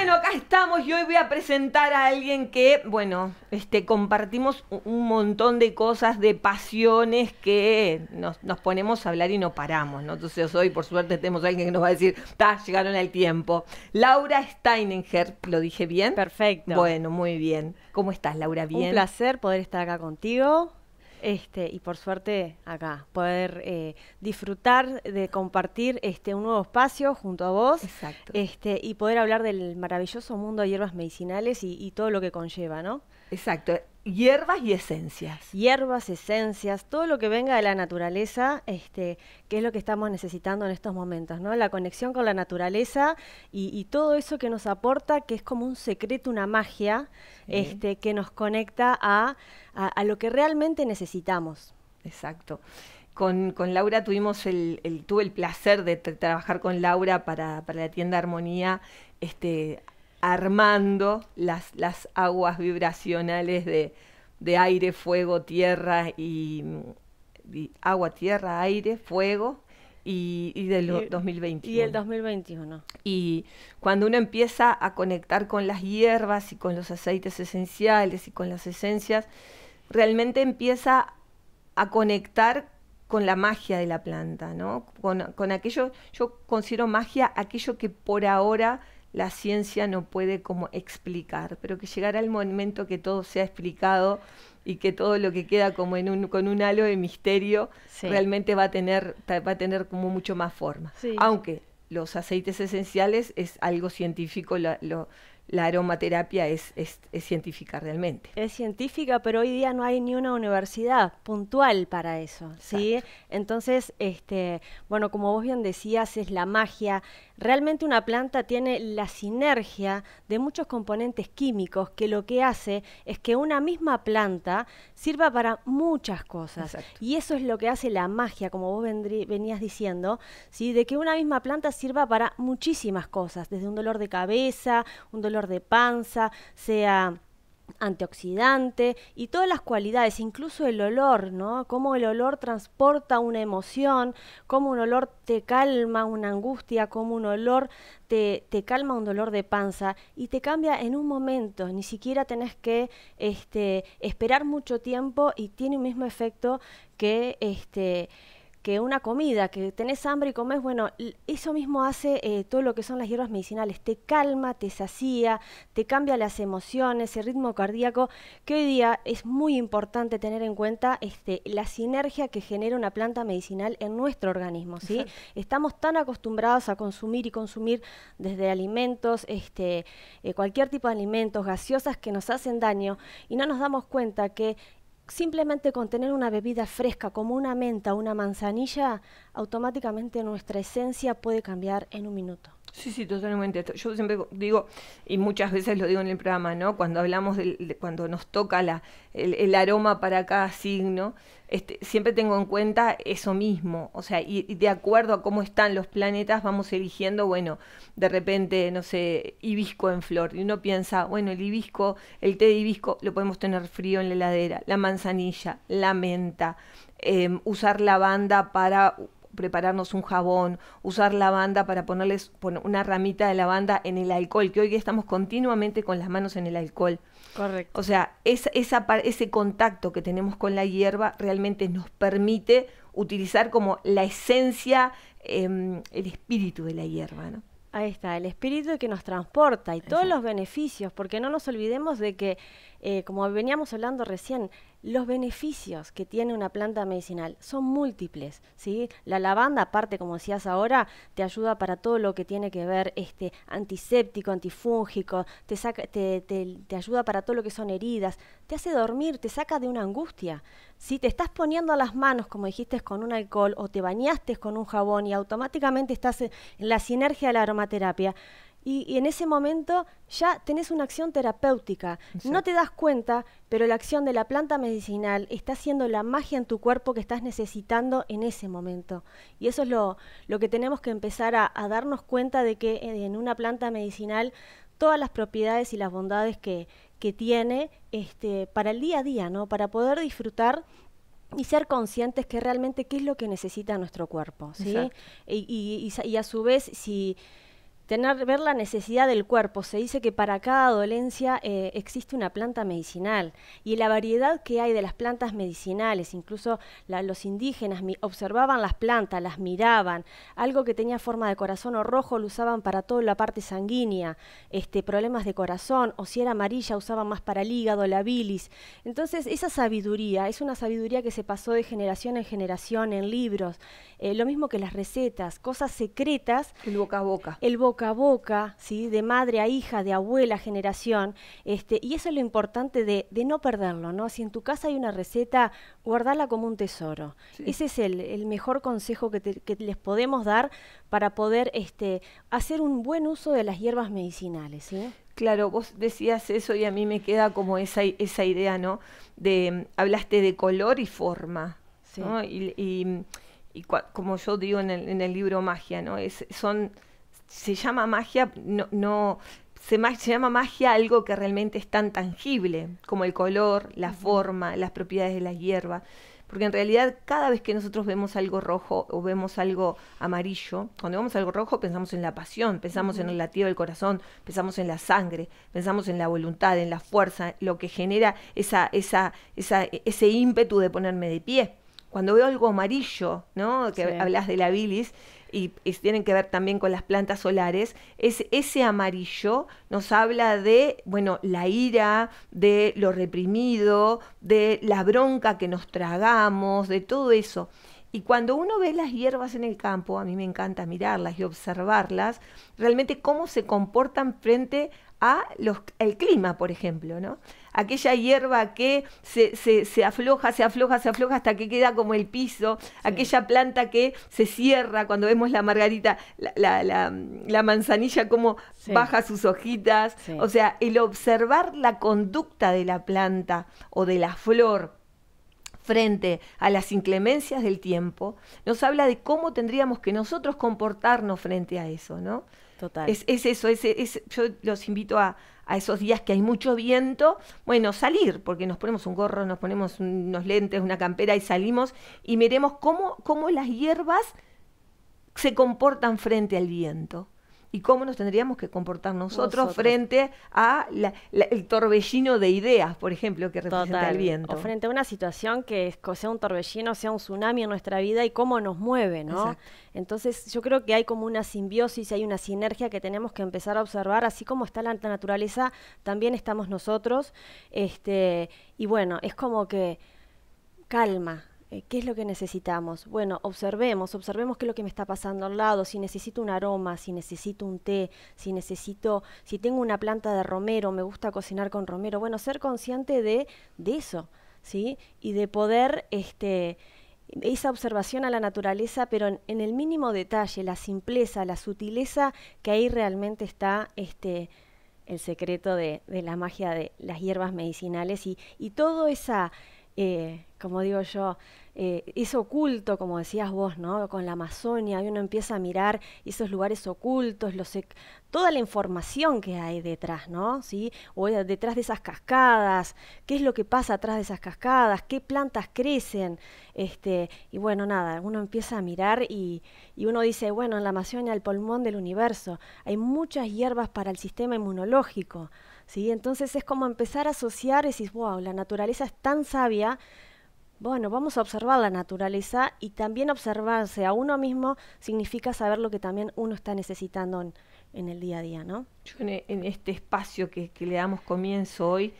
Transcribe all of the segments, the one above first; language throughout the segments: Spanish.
Bueno, acá estamos y hoy voy a presentar a alguien que, bueno, este, compartimos un montón de cosas, de pasiones que nos, nos ponemos a hablar y no paramos, ¿no? Entonces hoy, por suerte, tenemos a alguien que nos va a decir, ta, llegaron al tiempo. Laura Steininger, ¿lo dije bien? Perfecto. Bueno, muy bien. ¿Cómo estás, Laura? ¿Bien? Un placer poder estar acá contigo. Este, y por suerte acá, poder eh, disfrutar de compartir este, un nuevo espacio junto a vos Este, y poder hablar del maravilloso mundo de hierbas medicinales y, y todo lo que conlleva, ¿no? Exacto, Hierbas y esencias. Hierbas, esencias, todo lo que venga de la naturaleza, este, que es lo que estamos necesitando en estos momentos, ¿no? La conexión con la naturaleza y, todo eso que nos aporta, que es como un secreto, una magia, este, que nos conecta a, lo que realmente necesitamos. Exacto. Con, Laura tuvimos el, el, tuve el placer de trabajar con Laura para, para la tienda Armonía este, armando las, aguas vibracionales de, aire, fuego, tierra y, mm, agua, tierra, aire, fuego y, del 2021. Y el 2021. Y cuando uno empieza a conectar con las hierbas y con los aceites esenciales y con las esencias, realmente empieza a conectar con la magia de la planta, ¿no? Con, con aquello, yo considero magia aquello que por ahora la ciencia no puede como explicar, pero que llegará el momento que todo sea explicado y que todo lo que queda como en un, con un halo de misterio realmente va a tener va a tener como mucho más forma. Aunque los aceites esenciales es algo científico, lo, la aromaterapia es, científica realmente. Es científica, pero hoy día no hay ni una universidad puntual para eso, ¿sí? Entonces, este, bueno, como vos bien decías, es la magia. Realmente una planta tiene la sinergia de muchos componentes químicos que lo que hace es que una misma planta sirva para muchas cosas. Y eso es lo que hace la magia, como vos venías diciendo, ¿sí? De que una misma planta sirva para muchísimas cosas, desde un dolor de cabeza, un dolor de panza, sea antioxidante y todas las cualidades, incluso el olor, ¿no? Cómo el olor transporta una emoción, cómo un olor te calma una angustia, cómo un olor te, te calma un dolor de panza y te cambia en un momento, ni siquiera tenés que este, esperar mucho tiempo y tiene un mismo efecto que este que una comida, que tenés hambre y comes, bueno, eso mismo hace eh, todo lo que son las hierbas medicinales, te calma, te sacía, te cambia las emociones, el ritmo cardíaco, que hoy día es muy importante tener en cuenta este, la sinergia que genera una planta medicinal en nuestro organismo, ¿sí? Estamos tan acostumbrados a consumir y consumir desde alimentos, este, eh, cualquier tipo de alimentos, gaseosas que nos hacen daño y no nos damos cuenta que simplemente con tener una bebida fresca como una menta o una manzanilla, automáticamente nuestra esencia puede cambiar en un minuto. Sí, sí, totalmente. Yo siempre digo, y muchas veces lo digo en el programa, ¿no? Cuando hablamos de, cuando nos toca la, el, aroma para cada signo, este, siempre tengo en cuenta eso mismo. O sea, y, de acuerdo a cómo están los planetas, vamos eligiendo, bueno, de repente, no sé, hibisco en flor. Y uno piensa, bueno, el hibisco, el té de hibisco, lo podemos tener frío en la heladera, la manzanilla, la menta, em, usar lavanda para prepararnos un jabón, usar lavanda para ponerles una ramita de lavanda en el alcohol, que hoy estamos continuamente con las manos en el alcohol. Correcto. O sea, ese contacto que tenemos con la hierba realmente nos permite utilizar como la esencia, em, el espíritu de la hierba, Ahí está, el espíritu que nos transporta y todos los beneficios, porque no nos olvidemos de que, eh, como veníamos hablando recién, los beneficios que tiene una planta medicinal son múltiples, ¿sí? La lavanda, aparte, como decías ahora, te ayuda para todo lo que tiene que ver este, antiséptico, antifúngico, te, te ayuda para todo lo que son heridas, te hace dormir, te saca de una angustia. Si te estás poniendo las manos, como dijiste, con un alcohol o te bañaste con un jabón y automáticamente estás en la sinergia de la aromaterapia, y, en ese momento ya tenés una acción terapéutica. No te das cuenta, pero la acción de la planta medicinal está haciendo la magia en tu cuerpo que estás necesitando en ese momento. Y eso es lo, lo que tenemos que empezar a, darnos cuenta de que eh, en una planta medicinal todas las propiedades y las bondades que, que tiene este, para el día a día, ¿no? para poder disfrutar y ser conscientes que realmente qué es lo que necesita nuestro cuerpo. ¿sí? y a su vez, si tener, ver la necesidad del cuerpo. Se dice que para cada dolencia eh, existe una planta medicinal y la variedad que hay de las plantas medicinales, incluso los indígenas observaban las plantas, las miraban, algo que tenía forma de corazón o rojo lo usaban para toda la parte sanguínea, este, problemas de corazón, o si era amarilla usaban más para el hígado, la bilis. Entonces esa sabiduría es una sabiduría que se pasó de generación en generación en libros, eh, lo mismo que las recetas, cosas secretas. El boca a boca. El boca boca a boca, ¿sí? de madre a hija, de abuela a generación, este, y eso es lo importante de, de, no perderlo, ¿no? Si en tu casa hay una receta, guardarla como un tesoro. Ese es el, el, mejor consejo que, que, les podemos dar para poder este, hacer un buen uso de las hierbas medicinales, ¿sí? Claro, vos decías eso y a mí me queda como esa, esa idea, ¿no? De, mm, hablaste de color y forma, sí. Y, y, como yo digo en el, en el libro Magia, ¿no? Es, son se llama magia, no, no se, llama magia algo que realmente es tan tangible, como el color, la forma, las propiedades de la hierba. Porque en realidad cada vez que nosotros vemos algo rojo o vemos algo amarillo, cuando vemos algo rojo pensamos en la pasión, pensamos en el latido del corazón, pensamos en la sangre, pensamos en la voluntad, en la fuerza, lo que genera esa, esa, esa, ese ímpetu de ponerme de pie. Cuando veo algo amarillo, ¿no? Que hablas de la bilis, y, tienen que ver también con las plantas solares, es ese amarillo nos habla de, bueno, la ira, de lo reprimido, de la bronca que nos tragamos, de todo eso. Y cuando uno ve las hierbas en el campo, a mí me encanta mirarlas y observarlas, realmente cómo se comportan frente a el clima, por ejemplo, ¿no? aquella hierba que se, afloja, se afloja, se afloja hasta que queda como el piso, aquella planta que se cierra cuando vemos la margarita, la, manzanilla como baja sus hojitas, o sea, el observar la conducta de la planta o de la flor frente a las inclemencias del tiempo, nos habla de cómo tendríamos que nosotros comportarnos frente a eso, ¿no? Total. Es, eso, es, yo los invito a, a esos días que hay mucho viento, bueno, salir, porque nos ponemos un gorro, nos ponemos unos lentes, una campera y salimos y miremos cómo, cómo las hierbas se comportan frente al viento y cómo nos tendríamos que comportar nosotros, frente a el torbellino de ideas, por ejemplo, que representa el viento. O frente a una situación que sea un torbellino, sea un tsunami en nuestra vida y cómo nos mueve, ¿no? Entonces yo creo que hay como una simbiosis, hay una sinergia que tenemos que empezar a observar, así como está la naturaleza, también estamos nosotros. Este, y bueno, es como que calma, eh, ¿Qué es lo que necesitamos? Bueno, observemos, observemos qué es lo que me está pasando al lado, si necesito un aroma, si necesito un té, si necesito, si tengo una planta de romero, me gusta cocinar con romero. Bueno, ser consciente de, eso, ¿sí? Y de poder, este, esa observación a la naturaleza, pero en, el mínimo detalle, la simpleza, la sutileza, que ahí realmente está este, el secreto de, la magia de las hierbas medicinales y, y toda esa eh, como digo yo, eh, es oculto, como decías vos, ¿no? Con la Amazonia, y uno empieza a mirar esos lugares ocultos, toda la información que hay detrás, ¿no? ¿Sí? O detrás de esas cascadas, qué es lo que pasa atrás de esas cascadas, qué plantas crecen, este, y bueno, nada, uno empieza a mirar y, y uno dice, bueno, en la Amazonia, el pulmón del universo, hay muchas hierbas para el sistema inmunológico, ¿sí? Entonces es como empezar a asociar y wow, la naturaleza es tan sabia, bueno, vamos a observar la naturaleza y también observarse a uno mismo significa saber lo que también uno está necesitando en, el día a día, ¿no? Yo en, este espacio que, le damos comienzo hoy,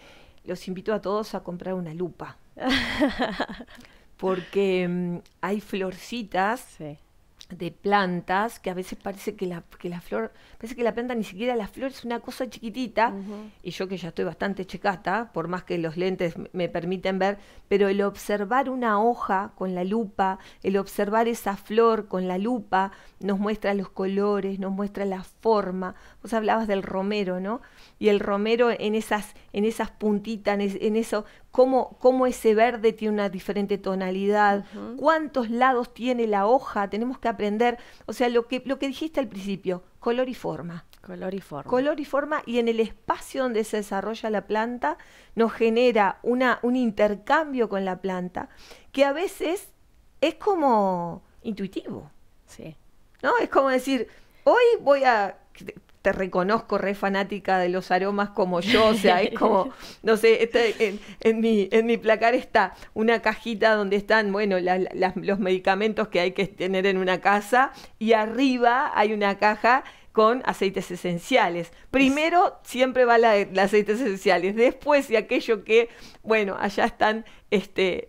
los invito a todos a comprar una lupa. porque mm, hay florcitas sí de plantas que a veces parece que la, que la flor, parece que la planta ni siquiera la flor es una cosa chiquitita, y yo que ya estoy bastante checata, por más que los lentes me permiten ver, pero el observar una hoja con la lupa, el observar esa flor con la lupa, nos muestra los colores, nos muestra la forma. Vos hablabas del romero, ¿no? Y el romero en esas, en esas puntitas, en, en eso, cómo, ese verde tiene una diferente tonalidad, cuántos lados tiene la hoja, tenemos que aprender, o sea, lo que, lo que dijiste al principio, color y forma. Color y forma. Color y forma y en el espacio donde se desarrolla la planta nos genera una, un intercambio con la planta que a veces es como intuitivo. Sí. ¿No? Es como decir, hoy voy a te reconozco re fanática de los aromas como yo, o sea, es como, no sé, este, en, mi, en mi placar está una cajita donde están, bueno, los medicamentos que hay que tener en una casa y arriba hay una caja con aceites esenciales. Primero siempre va la, aceites esenciales, después de aquello que, bueno, allá están este,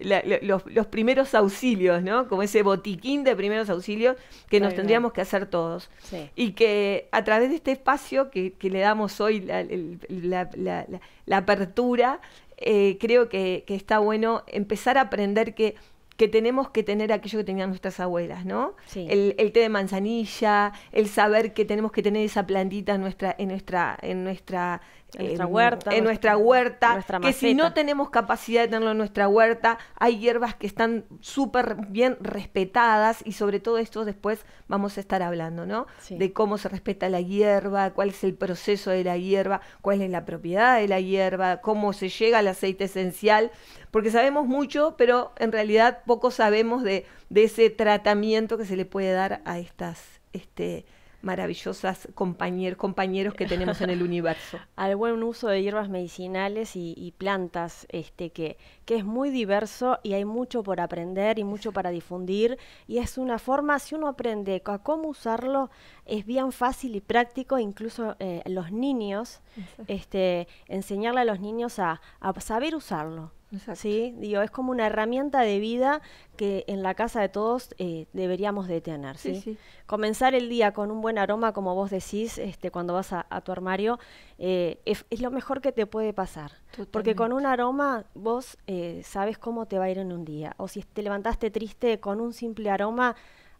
los, primeros auxilios, ¿no? Como ese botiquín de primeros auxilios que nos tendríamos que hacer todos. Y que a través de este espacio que, le damos hoy la, apertura, eh, creo que, que está bueno empezar a aprender que que tenemos que tener aquello que tenían nuestras abuelas, ¿no? Sí. El, té de manzanilla, el saber que tenemos que tener esa plantita en nuestra, en nuestra, en nuestra en, nuestra huerta. En nuestra, huerta. que si no tenemos capacidad de tenerlo en nuestra huerta, hay hierbas que están súper bien respetadas y sobre todo esto después vamos a estar hablando, ¿no? De cómo se respeta la hierba, cuál es el proceso de la hierba, cuál es la propiedad de la hierba, cómo se llega al aceite esencial, porque sabemos mucho, pero en realidad poco sabemos de, ese tratamiento que se le puede dar a estas... Este, maravillosas compañeros que tenemos en el universo. Al buen uso de hierbas medicinales y, plantas, este, que, que, es muy diverso y hay mucho por aprender y mucho para difundir. Y es una forma, si uno aprende a cómo usarlo, es bien fácil y práctico, incluso eh, los niños, este, enseñarle a los niños a saber usarlo. ¿sí? Digo, es como una herramienta de vida que en la casa de todos eh, deberíamos de tener. ¿sí? Sí, Comenzar el día con un buen aroma, como vos decís, este, cuando vas a, tu armario, eh, es, lo mejor que te puede pasar. Porque con un aroma vos eh, sabes cómo te va a ir en un día. O si te levantaste triste con un simple aroma,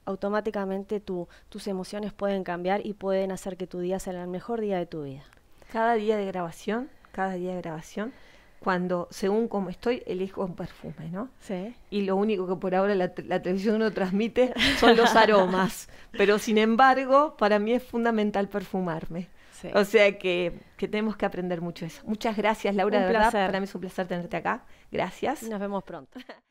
automáticamente tus emociones pueden cambiar y pueden hacer que tu día sea el mejor día de tu vida. Cada día de grabación, cada día de grabación cuando, según como estoy, elijo un perfume, ¿no? Sí. Y lo único que por ahora la, televisión no transmite son los aromas. Pero sin embargo, para mí es fundamental perfumarme. Sí. O sea que, que, tenemos que aprender mucho eso. Muchas gracias, Laura. de verdad, para mí es un placer tenerte acá. Gracias. Nos vemos pronto.